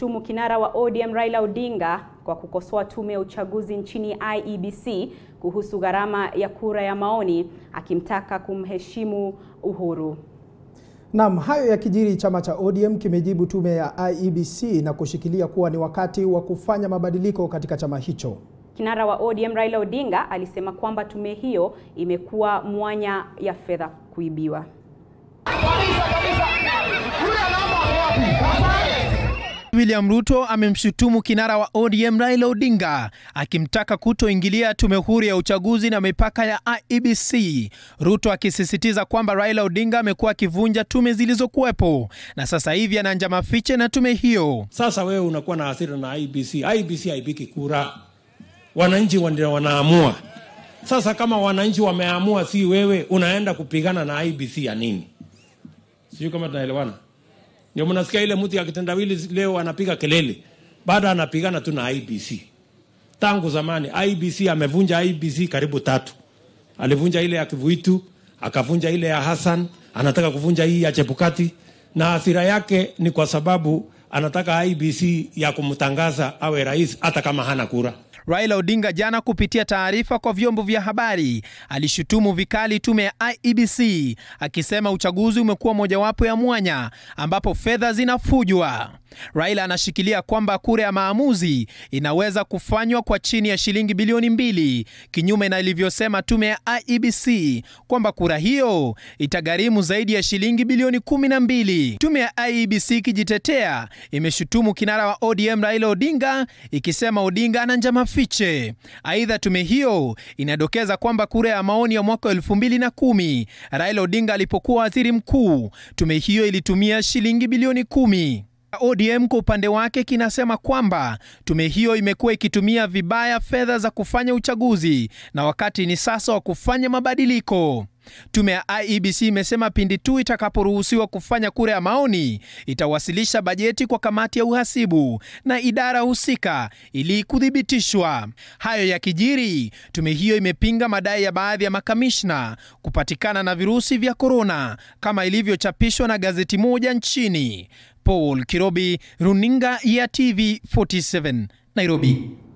kumshutumu kinara wa ODM Raila Odinga kwa kukosoa tume ya uchaguzi nchini IEBC kuhusu gharama ya kura ya maoni, akimtaka kumheshimu Uhuru. Naam, hayo yakijiri, chama cha ODM kimejibu tume ya IEBC na kushikilia kuwa ni wakati wa kufanya mabadiliko katika chama hicho. Kinara wa ODM Raila Odinga alisema kwamba tume hiyo imekuwa mwanya ya fedha kuibiwa. Kabisa, kabisa. William Ruto amemshutumu kinara wa ODM Raila Odinga akimtaka kutoingilia tume huru ya uchaguzi na mipaka ya IEBC. Ruto akisisitiza kwamba Raila Odinga amekuwa akivunja tume zilizokuwepo na sasa hivi ana njama fiche na tume hiyo. Sasa wewe unakuwa na hasira na IEBC. IEBC haipiki kura, wananchi ndio wanaamua. Sasa kama wananchi wameamua, si wewe unaenda kupigana na IEBC ya nini? Sijui kama tunaelewana. Ndio mnasikia ile mtu ya kitendawili leo anapiga kelele, bado anapigana tu na IBC. Tangu zamani IBC amevunja IBC karibu tatu. Alivunja ile ya Kivuitu, akavunja ile ya Hassan, anataka kuvunja hii ya Chebukati, na hasira yake ni kwa sababu anataka IBC ya kumtangaza awe rais hata kama hana kura. Raila Odinga jana kupitia taarifa kwa vyombo vya habari alishutumu vikali tume ya IEBC akisema uchaguzi umekuwa mojawapo ya mwanya ambapo fedha zinafujwa. Raila anashikilia kwamba kura ya maamuzi inaweza kufanywa kwa chini ya shilingi bilioni mbili, kinyume na ilivyosema tume ya IEBC kwamba kura hiyo itagharimu zaidi ya shilingi bilioni kumi na mbili. Tume ya IEBC ikijitetea imeshutumu kinara wa ODM Raila Odinga ikisema Odinga ana njama fiche. Aidha, tume hiyo inadokeza kwamba kura ya maoni ya mwaka elfu mbili na kumi Raila Odinga alipokuwa waziri mkuu, tume hiyo ilitumia shilingi bilioni kumi. ODM kwa upande wake kinasema kwamba tume hiyo imekuwa ikitumia vibaya fedha za kufanya uchaguzi na wakati ni sasa wa kufanya mabadiliko. Tume ya IEBC imesema pindi tu itakaporuhusiwa kufanya kura ya maoni itawasilisha bajeti kwa kamati ya uhasibu na idara husika ili kuthibitishwa. Hayo yakijiri, tume hiyo imepinga madai ya baadhi ya makamishna kupatikana na virusi vya korona kama ilivyochapishwa na gazeti moja nchini. Paul Kirobi, runinga ya TV 47 Nairobi.